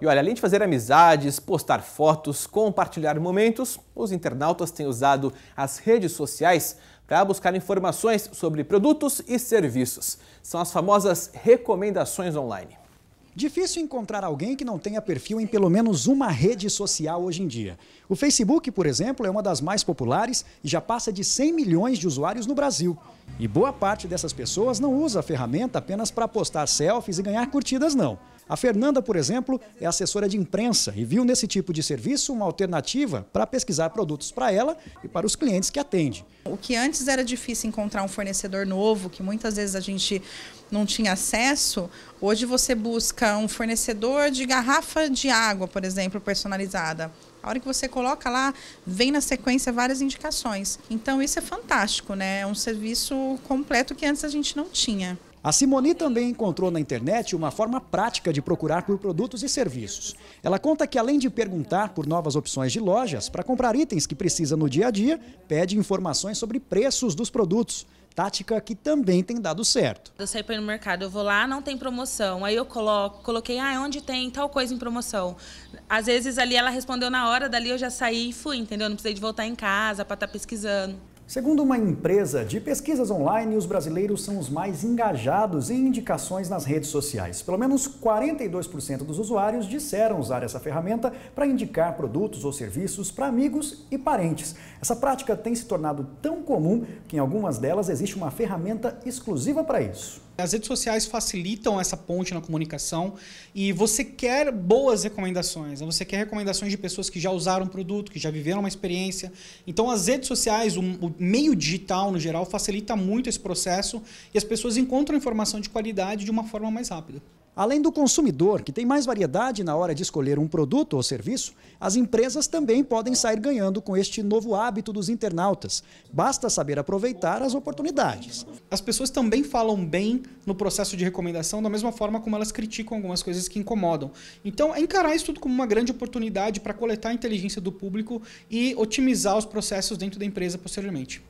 E olha, além de fazer amizades, postar fotos, compartilhar momentos, os internautas têm usado as redes sociais para buscar informações sobre produtos e serviços. São as famosas recomendações online. Difícil encontrar alguém que não tenha perfil em pelo menos uma rede social hoje em dia. O Facebook, por exemplo, é uma das mais populares e já passa de 100 milhões de usuários no Brasil. E boa parte dessas pessoas não usa a ferramenta apenas para postar selfies e ganhar curtidas, não. A Fernanda, por exemplo, é assessora de imprensa e viu nesse tipo de serviço uma alternativa para pesquisar produtos para ela e para os clientes que atende. O que antes era difícil encontrar um fornecedor novo, que muitas vezes a gente não tinha acesso, hoje você busca um fornecedor de garrafa de água, por exemplo, personalizada. A hora que você coloca lá, vem na sequência várias indicações. Então isso é fantástico, né? É um serviço completo que antes a gente não tinha. A Simoni também encontrou na internet uma forma prática de procurar por produtos e serviços. Ela conta que, além de perguntar por novas opções de lojas para comprar itens que precisa no dia a dia, pede informações sobre preços dos produtos tática que também tem dado certo. Eu saí para o mercado, eu vou lá, não tem promoção. Aí eu coloco, coloquei, ah, onde tem tal coisa em promoção. Às vezes ali ela respondeu na hora, dali eu já saí e fui, entendeu? Não precisei de voltar em casa para estar tá pesquisando. Segundo uma empresa de pesquisas online, os brasileiros são os mais engajados em indicações nas redes sociais. Pelo menos 42% dos usuários disseram usar essa ferramenta para indicar produtos ou serviços para amigos e parentes. Essa prática tem se tornado tão comum que em algumas delas existe uma ferramenta exclusiva para isso. As redes sociais facilitam essa ponte na comunicação e você quer boas recomendações, você quer recomendações de pessoas que já usaram o produto, que já viveram uma experiência. Então, as redes sociais, o, o meio digital no geral, facilita muito esse processo e as pessoas encontram informação de qualidade de uma forma mais rápida. Além do consumidor, que tem mais variedade na hora de escolher um produto ou serviço, as empresas também podem sair ganhando com este novo hábito dos internautas. Basta saber aproveitar as oportunidades. As pessoas também falam bem no processo de recomendação, da mesma forma como elas criticam algumas coisas que incomodam. Então, é encarar isso tudo como uma grande oportunidade para coletar a inteligência do público e otimizar os processos dentro da empresa posteriormente.